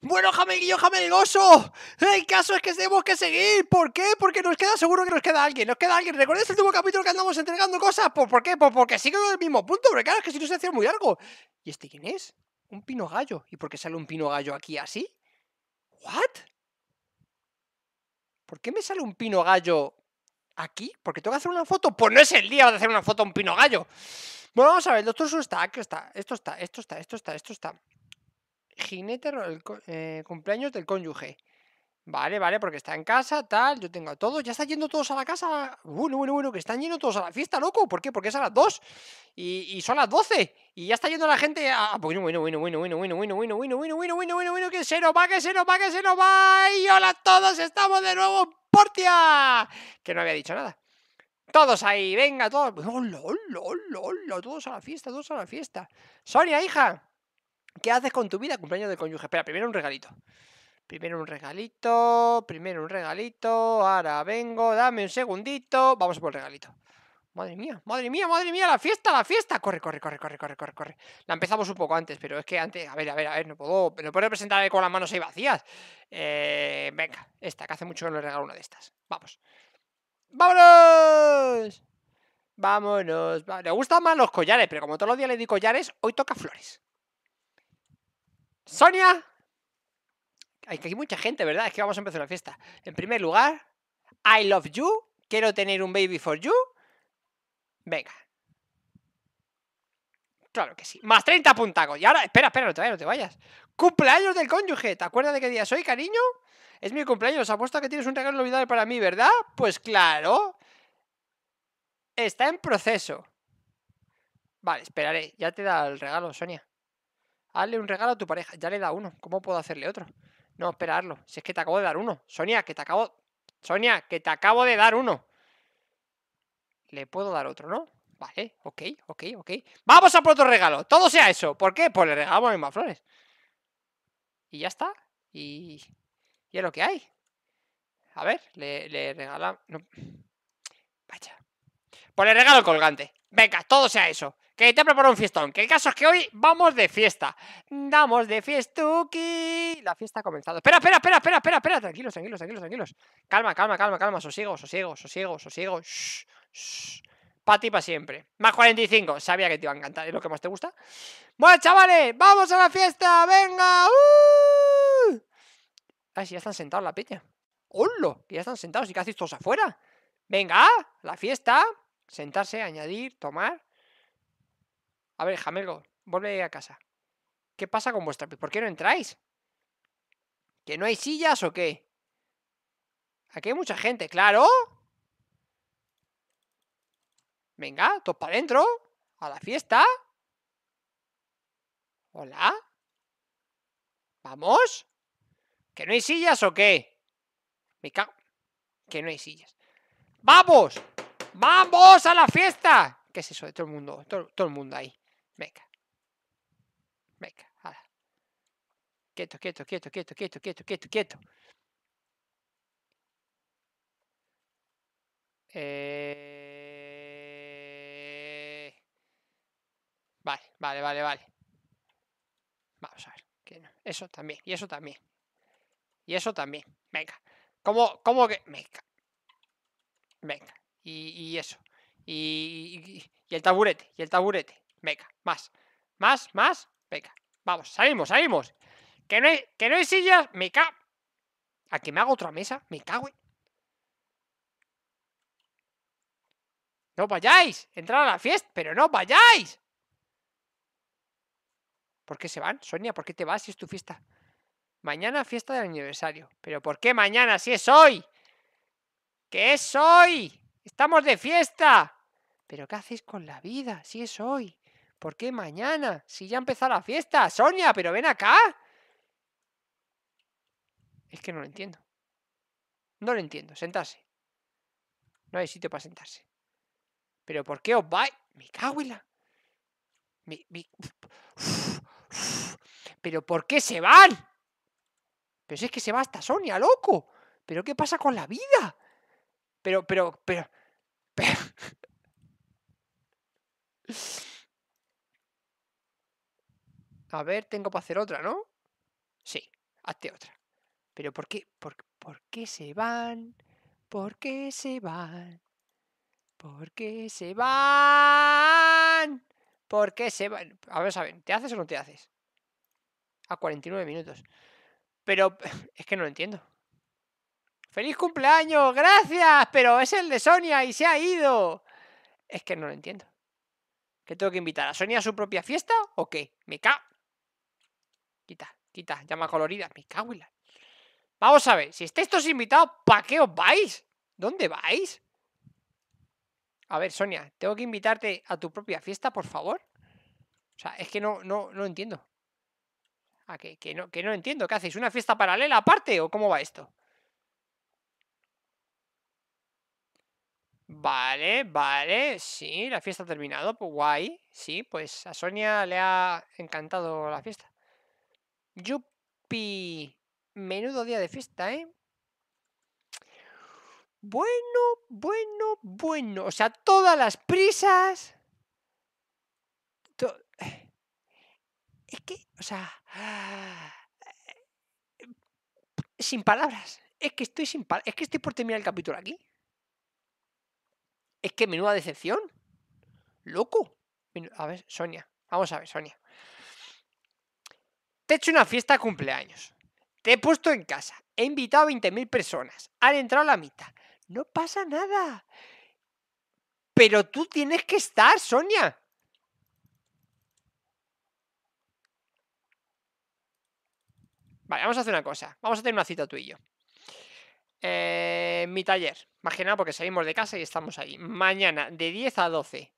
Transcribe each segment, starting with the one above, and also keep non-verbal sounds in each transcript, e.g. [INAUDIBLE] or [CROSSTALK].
Bueno, jameguillo Jamelgoso, el caso es que tenemos que seguir. ¿Por qué? Porque nos queda seguro que nos queda alguien. Nos queda alguien. ¿Recuerdas el último capítulo que andamos entregando cosas? Pues, ¿Por, qué? Por, pues porque sigo en el mismo punto. Porque claro, es que si no se hacía muy largo. ¿Y este quién es? Un pino gallo. ¿Y por qué sale un pino gallo aquí así? ¿What? ¿Por qué me sale un pino gallo aquí? ¿Porque tengo que hacer una foto? Pues no es el día de hacer una foto a un pino gallo. Bueno, vamos a ver, el doctor está, aquí está, esto está, esto está, esto está, esto está jinete el, cumpleaños del cónyuge. Vale, vale, porque está en casa, tal, yo tengo a todos, ya está yendo todos a la casa. Bueno, bueno, bueno, que están yendo todos a la fiesta, loco. ¿Por qué? Porque es a las 2 y, son las 12 y ya está yendo la gente a. Bueno, bueno, bueno, bueno, bueno, bueno, bueno, bueno, bueno, bueno, bueno, bueno, bueno, bueno, que se nos va, que se nos va, que se nos va. Y hola a todos, estamos de nuevo en Portia. Que no había dicho nada. Todos ahí, venga, todos. Hola, hola, hola, todos a la fiesta, todos a la fiesta. Sonia, hija. ¿Qué haces con tu vida? Cumpleaños de cónyuge. Espera, primero un regalito. Primero un regalito, primero un regalito, ahora vengo, dame un segundito. Vamos por el regalito. Madre mía, madre mía, madre mía, la fiesta, la fiesta. Corre, corre, corre, corre, corre, corre, corre. La empezamos un poco antes, pero es que antes, a ver, a ver, a ver, no puedo, no puedo presentar con las manos ahí vacías. Eh, venga, esta, que hace mucho que no le regalo una de estas. Vamos. ¡Vámonos! Vámonos. Le gustan más los collares, pero como todos los días le di collares, hoy toca flores. Sonia. Hay que hay mucha gente, ¿verdad? Es que vamos a empezar la fiesta. En primer lugar, I love you. Quiero tener un baby for you. Venga. Claro que sí. Más 30 puntacos. Y ahora, espera, espera, no te vayas, no te Cumpleaños del cónyuge. ¿Te acuerdas de qué día soy, cariño? Es mi cumpleaños. Apuesto a que tienes un regalo olvidable para mí, ¿verdad? Pues claro. Está en proceso. Vale, esperaré. Ya te da el regalo, Sonia. Hazle un regalo a tu pareja. Ya le da uno. ¿Cómo puedo hacerle otro? No, esperarlo. Si es que te acabo de dar uno. Sonia, que te acabo. Sonia, que te acabo de dar uno. Le puedo dar otro, ¿no? Vale, ok, ok, ok. Vamos a por otro regalo. Todo sea eso. ¿Por qué? Pues le regalamos a más flores. Y ya está. Y. Y es lo que hay. A ver, le, le regala. No. Vaya. Pues le regalo el colgante. Venga, todo sea eso que te preparo un fiestón. Que el caso es que hoy vamos de fiesta. Damos de fiestuki. La fiesta ha comenzado. Espera, espera, espera, espera, espera, espera. Tranquilos, tranquilos, tranquilos, tranquilos. Calma, calma, calma, calma. Sosiego, sosiego, sosiego, sosiego. Para ti, para siempre. Más 45. Sabía que te iba a encantar. ¿Es lo que más te gusta? Bueno, chavales, vamos a la fiesta. Venga. ¡Uh! Ay, si ya están sentados la peña. ¡Hola! ya están sentados. ¿Y casi todos afuera? Venga, la fiesta. Sentarse, añadir, tomar. A ver, Jamelgo, vuelve a casa. ¿Qué pasa con vuestra... ¿Por qué no entráis? ¿Que no hay sillas o qué? Aquí hay mucha gente, ¡claro! Venga, todos para adentro. A la fiesta. Hola. ¿Vamos? ¿Que no hay sillas o qué? Me cago. Que no hay sillas. ¡Vamos! ¡Vamos a la fiesta! ¿Qué es eso de todo el mundo? todo el mundo ahí. Venga. Venga, Quieto, quieto, quieto, quieto, quieto, quieto, quieto, quieto. Eh, vale, vale, vale, vale. Vamos a ver. Eso también, y eso también. Y eso también. Venga. ¿Cómo, cómo que...? Venga. Venga. Y, y eso. y el taburete, y el taburete. Venga, más. Más, más. Venga, vamos, salimos, salimos. Que no hay, que no hay sillas. Me cago. Aquí me hago otra mesa. Me cago. No vayáis. Entrar a la fiesta, pero no vayáis. ¿Por qué se van? Sonia, ¿por qué te vas si es tu fiesta? Mañana fiesta del aniversario. ¿Pero por qué mañana si es hoy? ¿Qué es hoy? Estamos de fiesta. ¿Pero qué hacéis con la vida si es hoy? ¿Por qué mañana? Si ya empezó la fiesta. Sonia, pero ven acá. Es que no lo entiendo. No lo entiendo. Sentarse. No hay sitio para sentarse. ¿Pero por qué os vais? mi! cago [SIGHS] ¿Pero por qué se van? Pero si es que se va hasta Sonia, loco. ¿Pero qué pasa con la vida? Pero, pero, pero... pero... [LAUGHS] A ver, tengo para hacer otra, ¿no? Sí, hazte otra. Pero ¿por qué? ¿Por, qué se van? ¿Por qué se van? ¿Por qué se van? ¿Por qué se van? A ver, saben, ¿te haces o no te haces? A 49 minutos. Pero [LAUGHS] es que no lo entiendo. ¡Feliz cumpleaños! ¡Gracias! Pero es el de Sonia y se ha ido. Es que no lo entiendo. ¿Que tengo que invitar a Sonia a su propia fiesta o qué? Me ca... Quita, quita, llama colorida. mi cago Vamos a ver, si estáis todos invitados, ¿para qué os vais? ¿Dónde vais? A ver, Sonia, ¿tengo que invitarte a tu propia fiesta, por favor? O sea, es que no, no, no entiendo. ¿A ah, que, no, que no entiendo. ¿Qué hacéis? ¿Una fiesta paralela aparte o cómo va esto? Vale, vale, sí, la fiesta ha terminado, pues guay. Sí, pues a Sonia le ha encantado la fiesta. Yuppie, Menudo día de fiesta, ¿eh? Bueno, bueno, bueno. O sea, todas las prisas. Es que, o sea... Sin palabras. Es que estoy sin palabras. Es que estoy por terminar el capítulo aquí. Es que menuda decepción. Loco. A ver, Sonia. Vamos a ver, Sonia. Te he hecho una fiesta de cumpleaños. Te he puesto en casa. He invitado a 20.000 personas. Han entrado a la mitad. No pasa nada. Pero tú tienes que estar, Sonia. Vale, vamos a hacer una cosa. Vamos a tener una cita tú y yo. Eh, mi taller. Más que nada porque salimos de casa y estamos ahí. Mañana de 10 a 12.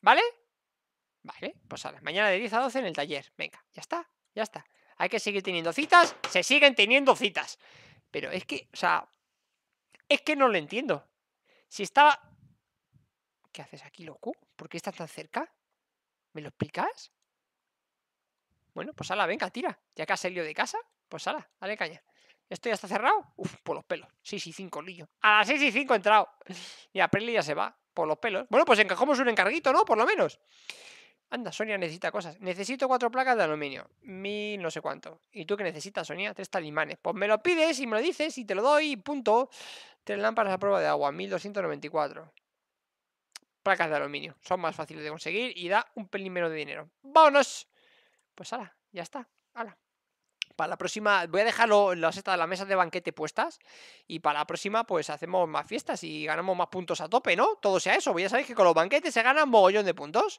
¿Vale? Vale, pues ahora. Mañana de 10 a 12 en el taller. Venga, ya está. Ya está. Hay que seguir teniendo citas, se siguen teniendo citas. Pero es que, o sea, es que no lo entiendo. Si estaba... ¿Qué haces aquí, loco? ¿Por qué estás tan cerca? ¿Me lo explicas? Bueno, pues ala, venga, tira. Ya que has salido de casa, pues ala, dale caña. ¿Esto ya está cerrado? Uf, por los pelos. 6 y 5, lío. A las 6 y 5 entrado. [LAUGHS] Y a Prelia ya se va. Por los pelos. Bueno, pues encajamos un encarguito, ¿no? Por lo menos. Anda, Sonia necesita cosas. Necesito cuatro placas de aluminio. Mil no sé cuánto. ¿Y tú qué necesitas, Sonia? Tres talimanes. Pues me lo pides y me lo dices y te lo doy. Punto. Tres lámparas a prueba de agua. Mil 1294. Placas de aluminio. Son más fáciles de conseguir y da un pelín menos de dinero. ¡Vámonos! Pues ala, ya está. Hala Para la próxima, voy a dejar las, de las mesas de banquete puestas. Y para la próxima, pues hacemos más fiestas y ganamos más puntos a tope, ¿no? Todo sea eso. Pues ya sabéis que con los banquetes se ganan mogollón de puntos.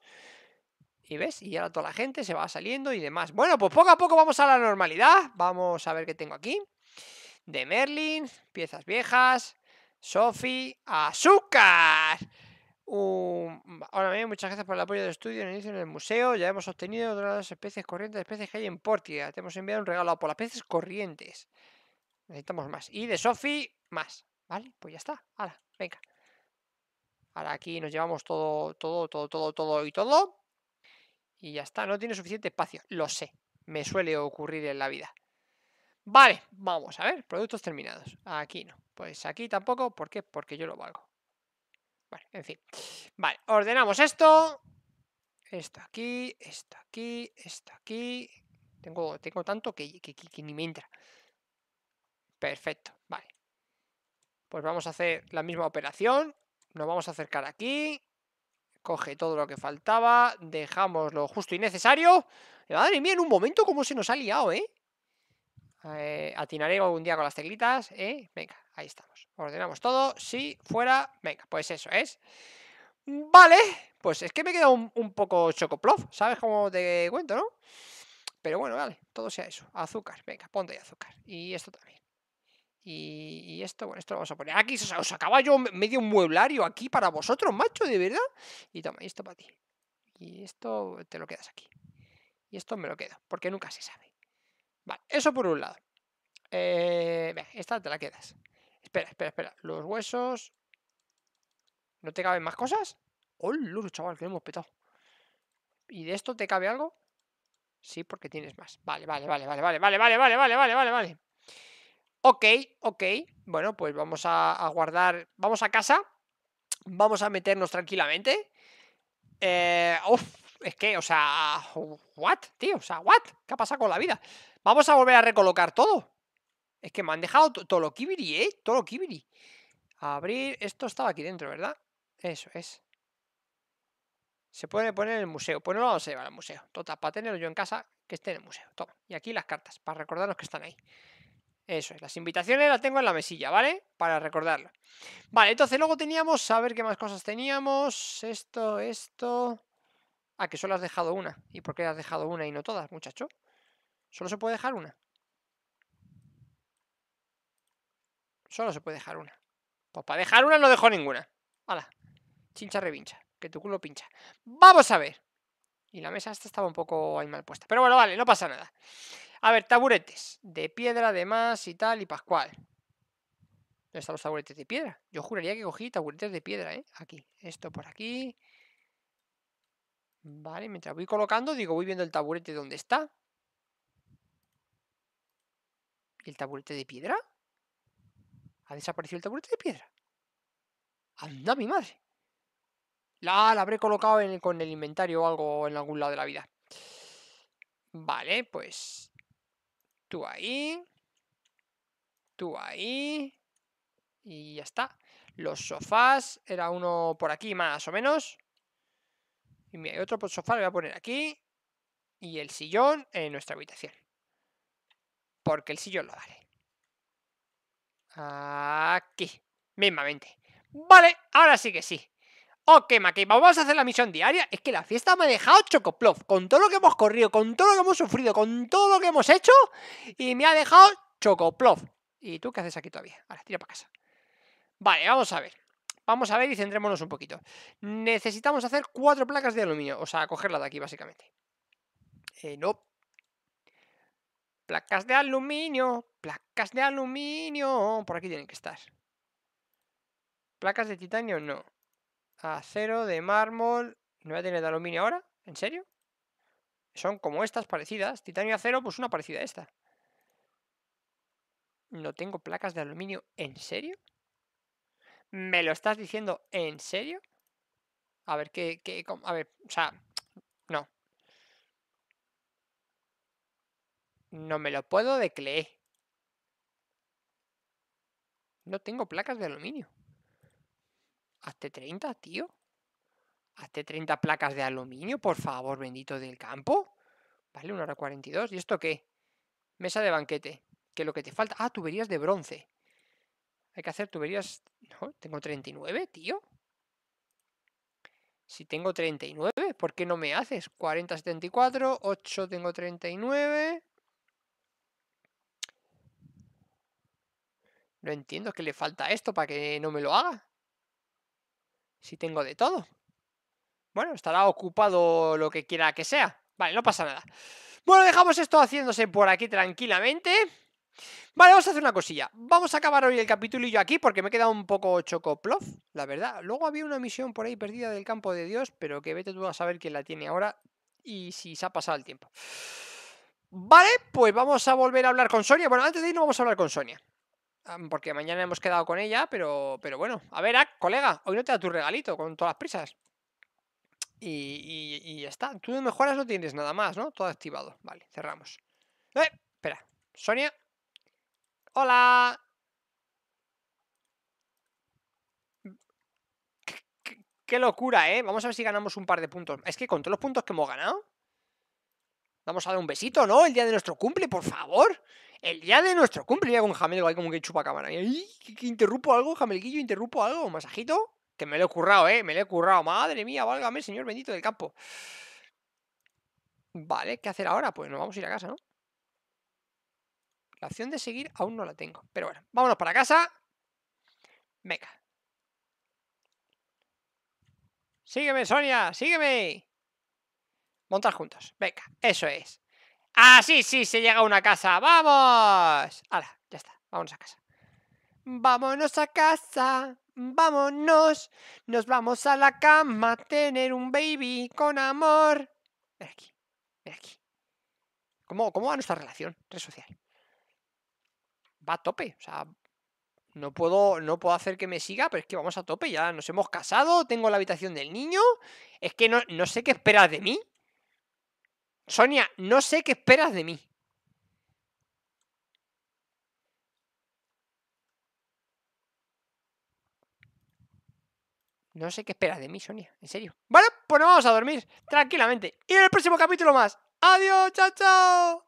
Y ves, y ahora toda la gente se va saliendo y demás. Bueno, pues poco a poco vamos a la normalidad. Vamos a ver qué tengo aquí. De Merlin, piezas viejas, Sophie, azúcar. ahora bien, muchas gracias por el apoyo del estudio en el inicio en museo. Ya hemos obtenido todas las especies corrientes especies que hay en Portia. Te hemos enviado un regalo por las especies corrientes. Necesitamos más. Y de Sophie, más. ¿Vale? Pues ya está. Ahora, venga. Ahora aquí nos llevamos todo, todo, todo, todo, todo y todo. Y ya está, no tiene suficiente espacio, lo sé, me suele ocurrir en la vida. Vale, vamos a ver, productos terminados. Aquí no, pues aquí tampoco, ¿por qué? Porque yo lo valgo. Vale, en fin. Vale, ordenamos esto. Esto aquí, esto aquí, esto aquí. Tengo, tengo tanto que, que ni me entra. Perfecto, vale. Pues vamos a hacer la misma operación. Nos vamos a acercar aquí coge todo lo que faltaba, dejamos lo justo y necesario. Madre mía, en un momento cómo se nos ha liado, ¿eh? ¿eh? atinaré algún día con las teclitas, ¿eh? Venga, ahí estamos. Ordenamos todo, sí, fuera, venga, pues eso es. Vale, pues es que me he quedado un, poco chocoplof, ¿sabes cómo te cuento, no? Pero bueno, vale, todo sea eso. Azúcar, venga, ponte ahí azúcar. Y esto también. Y, esto, bueno, esto lo vamos a poner. Aquí os, os acaba yo medio un mueblario aquí para vosotros, macho, de verdad. Y toma, y esto para ti. Y esto te lo quedas aquí. Y esto me lo quedo, porque nunca se sabe. Vale, eso por un lado. Eh, esta te la quedas. Espera, espera, espera. Los huesos. ¿No te caben más cosas? ¡Oh, chaval! Que lo hemos petado. ¿Y de esto te cabe algo? Sí, porque tienes más. vale, vale, vale, vale, vale, vale, vale, vale, vale, vale, vale. Ok, ok. Bueno, pues vamos a, guardar. Vamos a casa. Vamos a meternos tranquilamente. Eh, uf, es que, o sea, what, tío, o sea, what, ¿qué ha pasado con la vida? Vamos a volver a recolocar todo. Es que me han dejado todo lo kibiri, ¿eh? Todo lo kibiri. Abrir, esto estaba aquí dentro, ¿verdad? Eso es. Se puede poner en el museo. Pues no lo vamos a al museo. Total, para tenerlo yo en casa, que esté en el museo. Toma. Y aquí las cartas, para recordarnos que están ahí. Eso es, las invitaciones las tengo en la mesilla, ¿vale? Para recordarlo. Vale, entonces luego teníamos, a ver qué más cosas teníamos. Esto, esto... Ah, que solo has dejado una. ¿Y por qué has dejado una y no todas, muchacho? Solo se puede dejar una. Solo se puede dejar una. Pues para dejar una no dejo ninguna. Hala, chincha revincha, que tu culo pincha. Vamos a ver. Y la mesa esta estaba un poco ahí mal puesta. Pero bueno, vale, no pasa nada. A ver, taburetes. De piedra, de y tal, y Pascual. ¿Dónde están los taburetes de piedra? Yo juraría que cogí taburetes de piedra, ¿eh? Aquí. Esto por aquí. Vale, mientras voy colocando, digo, voy viendo el taburete donde está. ¿Y el taburete de piedra? ¿Ha desaparecido el taburete de piedra? ¡Anda, mi madre! La, habré colocado con el inventario o algo en algún lado de la vida. Vale, pues tú ahí, tú ahí, y ya está. Los sofás, era uno por aquí más o menos. Y mira, hay otro por sofá, lo voy a poner aquí. Y el sillón en nuestra habitación. Porque el sillón lo daré. Aquí, mismamente. Vale, ahora sí que sí. Ok, Maki, vamos a hacer la misión diaria. Es que la fiesta me ha dejado chocoplof Con todo lo que hemos corrido, con todo lo que hemos sufrido, con todo lo que hemos hecho. Y me ha dejado chocoplov. ¿Y tú qué haces aquí todavía? Ahora, tira para casa. Vale, vamos a ver. Vamos a ver y centrémonos un poquito. Necesitamos hacer cuatro placas de aluminio. O sea, cogerla de aquí, básicamente. Eh, no. Placas de aluminio. Placas de aluminio. Por aquí tienen que estar. Placas de titanio, no. Acero de mármol. ¿No voy a tener de aluminio ahora? ¿En serio? Son como estas parecidas. Titanio acero, pues una parecida a esta. No tengo placas de aluminio. ¿En serio? ¿Me lo estás diciendo en serio? A ver, ¿qué, a ver, o sea, no. No me lo puedo decleer. No tengo placas de aluminio. Hazte 30, tío. Hazte 30 placas de aluminio, por favor, bendito del campo. Vale, 1 hora 42. ¿Y esto qué? Mesa de banquete. ¿Qué es lo que te falta? Ah, tuberías de bronce. Hay que hacer tuberías... No, tengo 39, tío. Si tengo 39, ¿por qué no me haces? 40, 74, 8, tengo 39. No entiendo, que le falta esto para que no me lo haga? Si tengo de todo. Bueno, estará ocupado lo que quiera que sea. Vale, no pasa nada. Bueno, dejamos esto haciéndose por aquí tranquilamente. Vale, vamos a hacer una cosilla. Vamos a acabar hoy el capítulo y yo aquí porque me he quedado un poco chocoplof, la verdad. Luego había una misión por ahí perdida del campo de Dios, pero que vete tú a saber quién la tiene ahora y si se ha pasado el tiempo. Vale, pues vamos a volver a hablar con Sonia. Bueno, antes de irnos vamos a hablar con Sonia porque mañana hemos quedado con ella, pero, pero bueno. A ver, ah, colega, hoy no te da tu regalito con todas las prisas. Y, ya está. Tú de mejoras no tienes nada más, ¿no? Todo activado. Vale, cerramos. Eh, espera. Sonia. Hola. Qué, qué locura, ¿eh? Vamos a ver si ganamos un par de puntos. Es que con todos los puntos que hemos ganado, Vamos a dar un besito, ¿no? El día de nuestro cumple, por favor. El día de nuestro cumple. ya con jamelo ahí como que chupa cámara. ¿Interrumpo algo, Jamelguillo? ¿Interrumpo algo? ¿Masajito? Que me lo he currado, ¿eh? Me lo he currado. Madre mía, válgame, señor bendito del campo. Vale, ¿qué hacer ahora? Pues nos vamos a ir a casa, ¿no? La opción de seguir aún no la tengo. Pero bueno, vámonos para casa. Venga. Sígueme, Sonia, sígueme. Montar juntos. Venga, eso es. Así ah, sí se llega a una casa. ¡Vamos! Ahora, ya está. Vámonos a casa. Vámonos a casa. Vámonos. Nos vamos a la cama a tener un baby con amor. Ven aquí. Ven aquí. ¿Cómo, cómo va nuestra relación? Red social. Va a tope. O sea, no puedo, no puedo hacer que me siga, pero es que vamos a tope. Ya nos hemos casado. Tengo la habitación del niño. Es que no, no sé qué esperas de mí. Sonia, no sé qué esperas de mí. No sé qué esperas de mí, Sonia, en serio. Bueno, pues nos vamos a dormir tranquilamente. Y en el próximo capítulo más. Adiós, chao, chao.